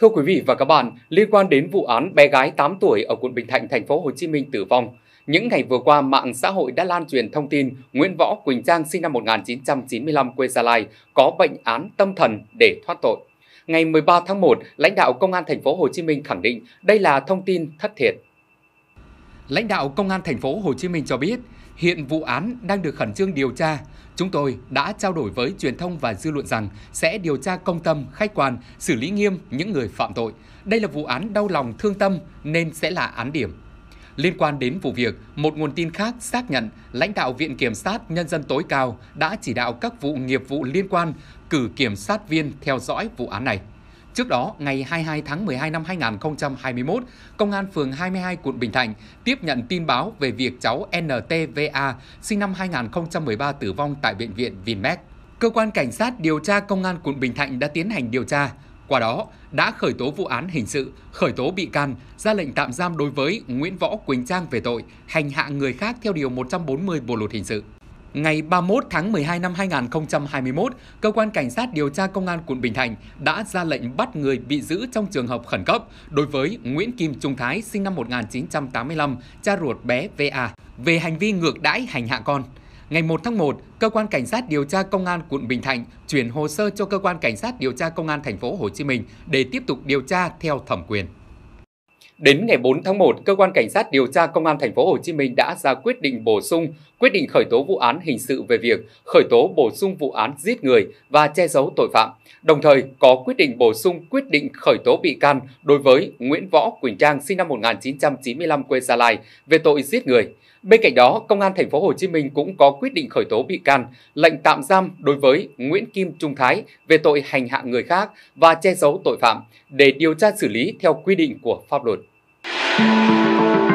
Thưa quý vị và các bạn, liên quan đến vụ án bé gái 8 tuổi ở quận Bình Thạnh, thành phố Hồ Chí Minh tử vong, những ngày vừa qua mạng xã hội đã lan truyền thông tin Nguyễn Võ Quỳnh Trang sinh năm 1995 quê Gia Lai có bệnh án tâm thần để thoát tội. Ngày 13 tháng 1, lãnh đạo Công an thành phố Hồ Chí Minh khẳng định đây là thông tin thất thiệt. Lãnh đạo Công an thành phố Hồ Chí Minh cho biết, hiện vụ án đang được khẩn trương điều tra. Chúng tôi đã trao đổi với truyền thông và dư luận rằng sẽ điều tra công tâm, khách quan, xử lý nghiêm những người phạm tội. Đây là vụ án đau lòng thương tâm nên sẽ là án điểm. Liên quan đến vụ việc, một nguồn tin khác xác nhận lãnh đạo Viện Kiểm sát Nhân dân tối cao đã chỉ đạo các vụ nghiệp vụ liên quan cử kiểm sát viên theo dõi vụ án này. Trước đó, ngày 22 tháng 12 năm 2021, Công an phường 22 quận Bình Thạnh tiếp nhận tin báo về việc cháu NTVA sinh năm 2013 tử vong tại bệnh viện Vinmec. Cơ quan Cảnh sát điều tra Công an quận Bình Thạnh đã tiến hành điều tra, qua đó đã khởi tố vụ án hình sự, khởi tố bị can, ra lệnh tạm giam đối với Nguyễn Võ Quỳnh Trang về tội hành hạ người khác theo Điều 140 Bộ Luật Hình sự. Ngày 31 tháng 12 năm 2021, Cơ quan Cảnh sát điều tra Công an quận Bình Thạnh đã ra lệnh bắt người bị giữ trong trường hợp khẩn cấp đối với Nguyễn Kim Trung Thái sinh năm 1985, cha ruột bé VA, về hành vi ngược đãi hành hạ con. Ngày 1 tháng 1, cơ quan cảnh sát điều tra công an quận Bình Thạnh chuyển hồ sơ cho cơ quan cảnh sát điều tra công an thành phố Hồ Chí Minh để tiếp tục điều tra theo thẩm quyền. Đến ngày 4 tháng 1, cơ quan cảnh sát điều tra công an thành phố Hồ Chí Minh đã ra quyết định bổ sung quyết định khởi tố vụ án hình sự về việc khởi tố bổ sung vụ án giết người và che giấu tội phạm, đồng thời có quyết định bổ sung quyết định khởi tố bị can đối với Nguyễn Võ Quỳnh Trang sinh năm 1995 quê Gia Lai về tội giết người. Bên cạnh đó, Công an thành phố Hồ Chí Minh cũng có quyết định khởi tố bị can, lệnh tạm giam đối với Nguyễn Kim Trung Thái về tội hành hạ người khác và che giấu tội phạm để điều tra xử lý theo quy định của pháp luật.